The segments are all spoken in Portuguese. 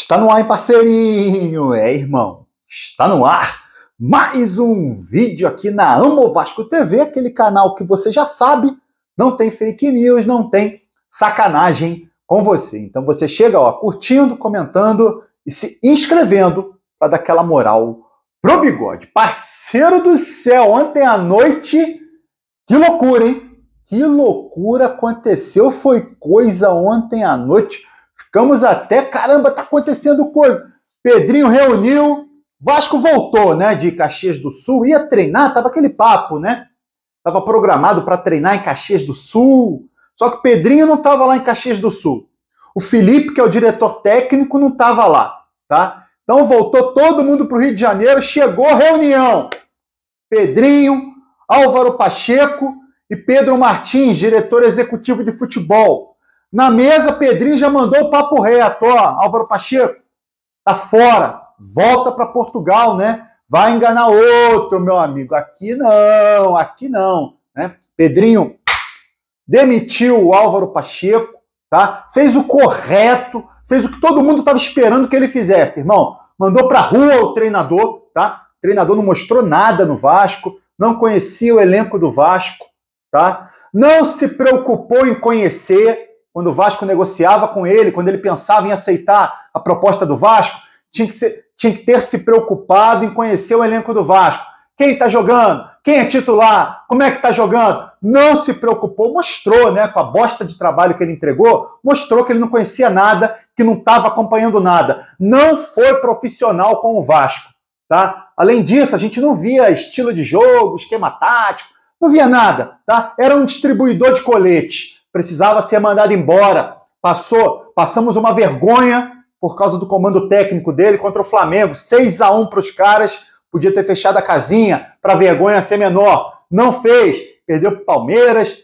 Está no ar, hein, parceirinho? É, irmão, está no ar mais um vídeo aqui na Amo Vasco TV, aquele canal que você já sabe, não tem fake news, não tem sacanagem com você. Então você chega, ó, curtindo, comentando e se inscrevendo para dar aquela moral pro bigode. Parceiro do céu, ontem à noite, que loucura, hein? Que loucura aconteceu, foi coisa ontem à noite. Ficamos até, caramba, tá acontecendo coisa. Pedrinho reuniu, Vasco voltou, né, de Caxias do Sul, ia treinar, tava aquele papo, né? Tava programado para treinar em Caxias do Sul. Só que Pedrinho não tava lá em Caxias do Sul. O Felipe, que é o diretor técnico, não tava lá, tá? Então voltou todo mundo pro Rio de Janeiro, chegou a reunião. Pedrinho, Álvaro Pacheco e Pedro Martins, diretor executivo de futebol. Na mesa, Pedrinho já mandou o papo reto, ó, Álvaro Pacheco, tá fora, volta para Portugal, né? Vai enganar outro, meu amigo. Aqui não, aqui não, né? Pedrinho demitiu o Álvaro Pacheco, tá? Fez o correto, fez o que todo mundo estava esperando que ele fizesse, irmão. Mandou para rua o treinador, tá? O treinador não mostrou nada no Vasco, não conhecia o elenco do Vasco, tá? Não se preocupou em conhecer, quando o Vasco negociava com ele, quando ele pensava em aceitar a proposta do Vasco, tinha que, ser, tinha que ter se preocupado em conhecer o elenco do Vasco. Quem está jogando? Quem é titular? Como é que está jogando? Não se preocupou, mostrou, né? Com a bosta de trabalho que ele entregou, mostrou que ele não conhecia nada, que não estava acompanhando nada. Não foi profissional com o Vasco, tá? Além disso, a gente não via estilo de jogo, esquema tático, não via nada, tá? Era um distribuidor de coletes precisava ser mandado embora. Passou, passamos uma vergonha por causa do comando técnico dele contra o Flamengo. 6 a 1 para os caras, podia ter fechado a casinha para vergonha ser menor. Não fez, perdeu para o Palmeiras,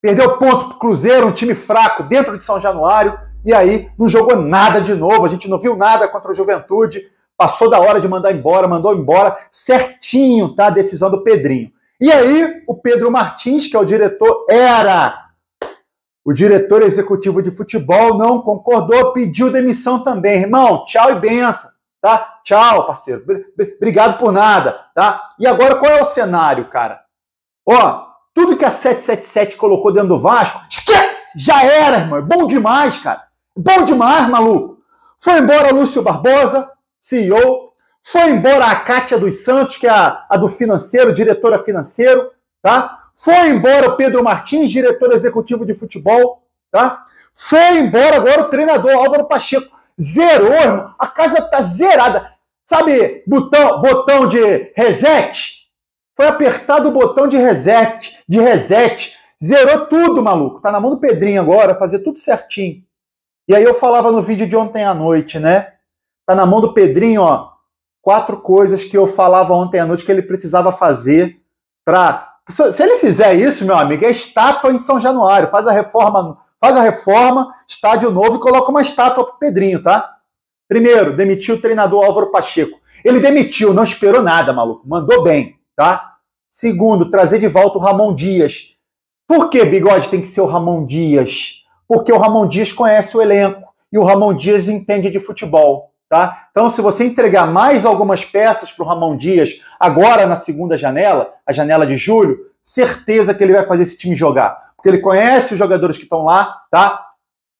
perdeu ponto para o Cruzeiro, um time fraco dentro de São Januário, e aí não jogou nada de novo. A gente não viu nada contra o Juventude, passou da hora de mandar embora, mandou embora certinho, tá? A decisão do Pedrinho. E aí, o Pedro Martins, que é o diretor, era o diretor executivo de futebol não concordou, pediu demissão também. Irmão, tchau e benção, tá? Tchau, parceiro. Obrigado por nada, tá? E agora qual é o cenário, cara? Ó, tudo que a 777 colocou dentro do Vasco, esquece! Já era, irmão. É bom demais, cara. Bom demais, maluco. Foi embora Lúcio Barbosa, CEO. Foi embora a Kátia dos Santos, que é a, a do financeiro, diretora financeiro, tá? Foi embora o Pedro Martins, diretor executivo de futebol, tá? Foi embora agora o treinador Álvaro Pacheco. Zerou, irmão. A casa tá zerada. Sabe, botão, botão de reset? Foi apertado o botão de reset, de reset. Zerou tudo, maluco. Tá na mão do Pedrinho agora, fazer tudo certinho. E aí eu falava no vídeo de ontem à noite, né? Tá na mão do Pedrinho, ó. Quatro coisas que eu falava ontem à noite que ele precisava fazer para se ele fizer isso, meu amigo, é estátua em São Januário. Faz a reforma, faz a reforma, estádio novo e coloca uma estátua pro Pedrinho, tá? Primeiro, demitiu o treinador Álvaro Pacheco. Ele demitiu, não esperou nada, maluco. Mandou bem, tá? Segundo, trazer de volta o Ramon Dias. Por que bigode tem que ser o Ramon Dias? Porque o Ramon Dias conhece o elenco e o Ramon Dias entende de futebol. Tá? Então, se você entregar mais algumas peças para o Ramon Dias agora na segunda janela, a janela de julho, certeza que ele vai fazer esse time jogar. Porque ele conhece os jogadores que estão lá, tá?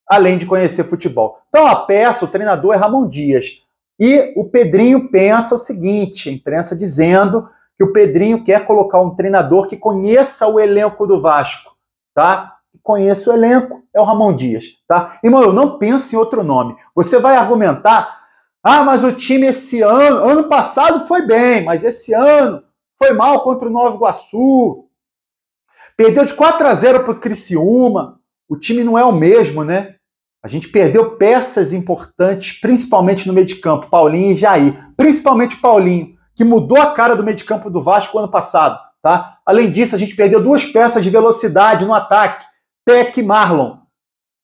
Além de conhecer futebol. Então a peça, o treinador é Ramon Dias. E o Pedrinho pensa o seguinte: a imprensa dizendo que o Pedrinho quer colocar um treinador que conheça o elenco do Vasco, tá? conheça o elenco, é o Ramon Dias, tá? E, eu não pense em outro nome. Você vai argumentar ah, mas o time esse ano, ano passado foi bem, mas esse ano foi mal contra o Nova Iguaçu. Perdeu de 4 a 0 para o Criciúma. O time não é o mesmo, né? A gente perdeu peças importantes, principalmente no meio de campo, Paulinho e Jair. Principalmente o Paulinho, que mudou a cara do meio de campo do Vasco ano passado. Tá? Além disso, a gente perdeu duas peças de velocidade no ataque, Peck e Marlon.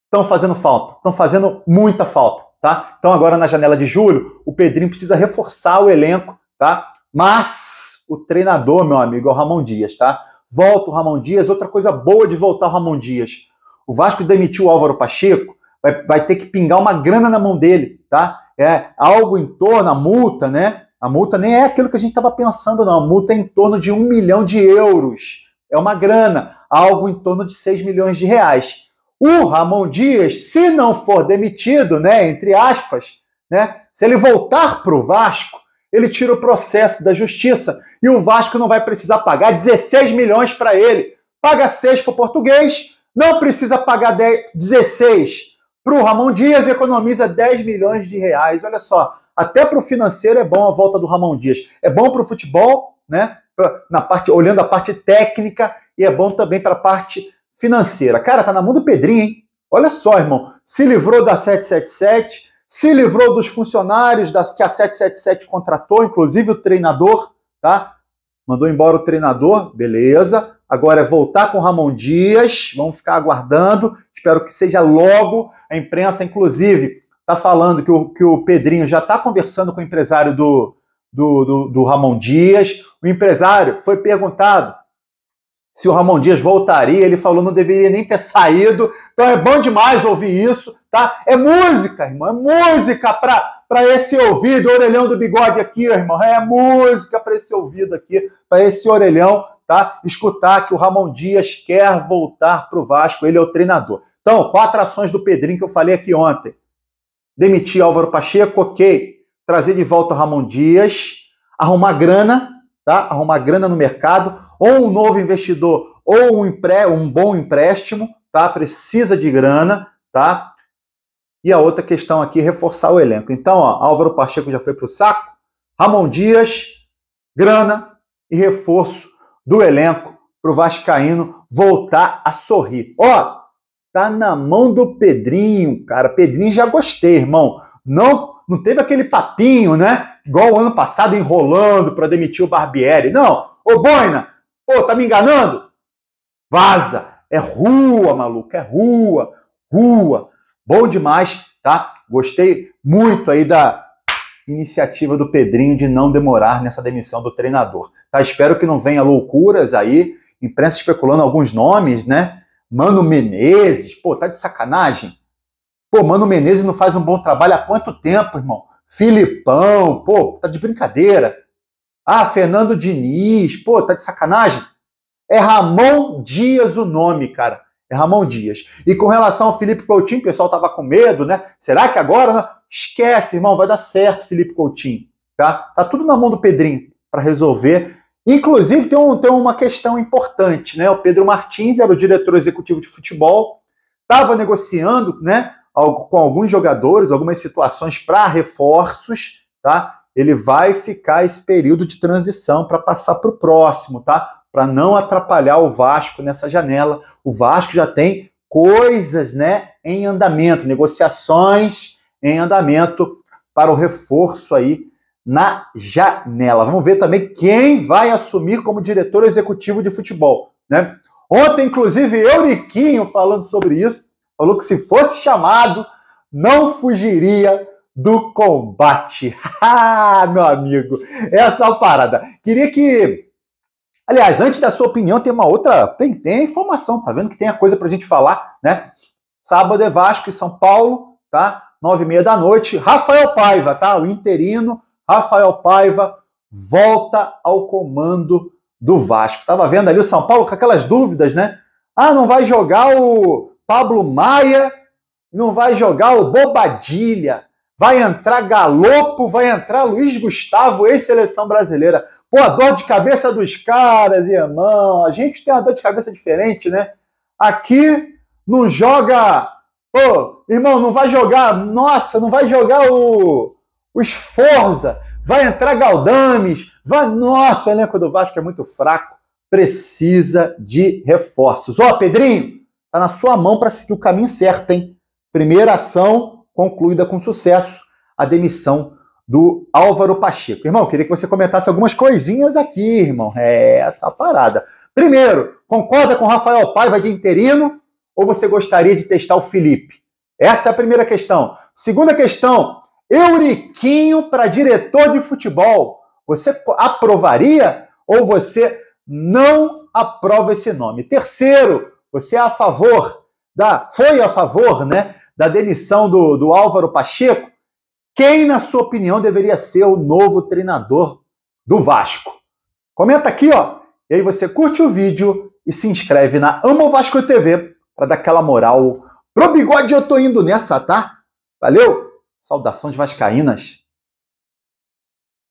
Estão fazendo falta, estão fazendo muita falta tá? Então agora na janela de julho, o Pedrinho precisa reforçar o elenco, tá? Mas o treinador, meu amigo, é o Ramon Dias, tá? Volta o Ramon Dias. Outra coisa boa de voltar o Ramon Dias. O Vasco demitiu o Álvaro Pacheco, vai, vai ter que pingar uma grana na mão dele, tá? É algo em torno, a multa, né? A multa nem é aquilo que a gente estava pensando, não. A multa é em torno de um milhão de euros. É uma grana, algo em torno de 6 milhões de reais o Ramon Dias, se não for demitido, né, entre aspas, né, se ele voltar para o Vasco, ele tira o processo da justiça e o Vasco não vai precisar pagar 16 milhões para ele. Paga 6 para o português, não precisa pagar 10, 16 para o Ramon Dias e economiza 10 milhões de reais. Olha só, até para o financeiro é bom a volta do Ramon Dias. É bom para o futebol, né? na parte, olhando a parte técnica e é bom também para a parte financeira. Cara, tá na mão do Pedrinho, hein? Olha só, irmão. Se livrou da 777, se livrou dos funcionários das, que a 777 contratou, inclusive o treinador, tá? Mandou embora o treinador, beleza. Agora é voltar com o Ramon Dias, vamos ficar aguardando. Espero que seja logo. A imprensa, inclusive, tá falando que o, que o Pedrinho já tá conversando com o empresário do, do, do, do Ramon Dias. O empresário foi perguntado se o Ramon Dias voltaria, ele falou não deveria nem ter saído. Então é bom demais ouvir isso, tá? É música, irmão, é música para esse ouvido, orelhão do bigode aqui, irmão. É música para esse ouvido aqui, para esse orelhão, tá? Escutar que o Ramon Dias quer voltar pro Vasco, ele é o treinador. Então, quatro ações do Pedrinho que eu falei aqui ontem. Demitir Álvaro Pacheco, ok. Trazer de volta o Ramon Dias, arrumar grana tá? Arrumar grana no mercado, ou um novo investidor, ou um, empré um bom empréstimo, tá? Precisa de grana, tá? E a outra questão aqui, reforçar o elenco. Então, ó, Álvaro Pacheco já foi para o saco, Ramon Dias, grana e reforço do elenco para o Vascaíno voltar a sorrir. Ó, tá na mão do Pedrinho, cara. Pedrinho já gostei, irmão. Não, não teve aquele papinho, né? igual ano passado enrolando para demitir o Barbieri. Não, ô Boina, pô, tá me enganando? Vaza. É rua, maluco, é rua, rua. Bom demais, tá? Gostei muito aí da iniciativa do Pedrinho de não demorar nessa demissão do treinador. Tá? Espero que não venha loucuras aí, imprensa especulando alguns nomes, né? Mano Menezes, pô, tá de sacanagem. Pô, Mano Menezes não faz um bom trabalho há quanto tempo, irmão? Filipão, pô, tá de brincadeira. Ah, Fernando Diniz, pô, tá de sacanagem. É Ramon Dias o nome, cara. É Ramon Dias. E com relação ao Felipe Coutinho, o pessoal tava com medo, né? Será que agora? Não? Né? Esquece, irmão, vai dar certo, Felipe Coutinho. Tá? Tá tudo na mão do Pedrinho para resolver. Inclusive, tem, um, tem uma questão importante, né? O Pedro Martins era o diretor executivo de futebol, estava negociando, né? com alguns jogadores, algumas situações para reforços, tá? Ele vai ficar esse período de transição para passar para o próximo, tá? Para não atrapalhar o Vasco nessa janela. O Vasco já tem coisas, né, em andamento, negociações em andamento para o reforço aí na janela. Vamos ver também quem vai assumir como diretor executivo de futebol, né? Ontem, inclusive, eu, Niquinho, falando sobre isso, Falou que se fosse chamado, não fugiria do combate. ah, meu amigo, é essa é a parada. Queria que. Aliás, antes da sua opinião, tem uma outra. Tem, tem informação, tá vendo que tem a coisa pra gente falar, né? Sábado é Vasco e São Paulo, tá? Nove e meia da noite. Rafael Paiva, tá? O interino. Rafael Paiva volta ao comando do Vasco. Tava vendo ali o São Paulo com aquelas dúvidas, né? Ah, não vai jogar o Pablo Maia não vai jogar o Bobadilha. Vai entrar Galopo, vai entrar Luiz Gustavo, ex-seleção brasileira. Pô, a dor de cabeça dos caras, irmão. A gente tem uma dor de cabeça diferente, né? Aqui não joga. Pô, irmão, não vai jogar. Nossa, não vai jogar o. Os Forza. Vai entrar Galdames. Vai. Nossa, o elenco do Vasco é muito fraco. Precisa de reforços. Ó, Pedrinho, Está na sua mão para seguir o caminho certo, hein? Primeira ação concluída com sucesso, a demissão do Álvaro Pacheco. Irmão, queria que você comentasse algumas coisinhas aqui, irmão. É essa parada. Primeiro, concorda com Rafael Paiva de interino ou você gostaria de testar o Felipe? Essa é a primeira questão. Segunda questão, Euriquinho para diretor de futebol. Você aprovaria ou você não aprova esse nome? Terceiro, você é a favor da. Foi a favor, né? Da demissão do, do Álvaro Pacheco. Quem, na sua opinião, deveria ser o novo treinador do Vasco? Comenta aqui, ó. E aí você curte o vídeo e se inscreve na Amo Vasco TV para dar aquela moral. Pro bigode eu tô indo nessa, tá? Valeu! Saudações vascaínas!